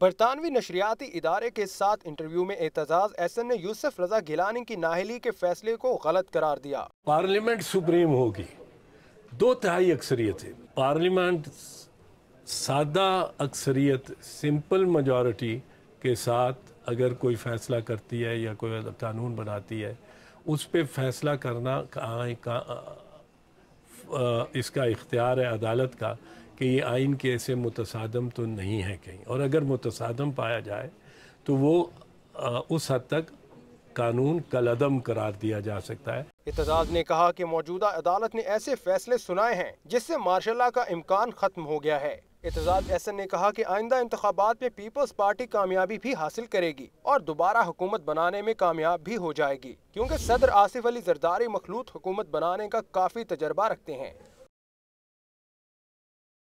बरतानवी नशरियाती इदारे के साथ इंटरव्यू में एतजाज एन ने यूसुफ रजा गिलानी की नाहली के फैसले को गलत करार दिया पार्लियामेंट सुप्रीम होगी दो तिहाई अक्सरियत है पार्लियामेंट सादा अक्सरियत सिंपल मजॉरिटी के साथ अगर कोई फैसला करती है या कोई कानून बनाती है उस पर फैसला करना कहाँ इसका इख्तियार है अदालत का कि ये आइन के ऐसे मुतसादम तो नहीं है कहीं और अगर मुतसादम पाया जाए तो वो आ, उस हद तक कानून कलदम करार दिया जा सकता है इतजाज ने कहा कि मौजूदा अदालत ने ऐसे फैसले सुनाए हैं जिससे मार्शाला का इम्कान खत्म हो गया है इतजाज एहसन ने कहा कि आइंदा इंतबात में पीपल्स पार्टी कामयाबी भी हासिल करेगी और दोबारा हुकूमत बनाने में कामयाब भी हो जाएगी क्योंकि सदर आसिफ अली जरदारी मखलूत हुकूमत बनाने का काफ़ी तजर्बा रखते हैं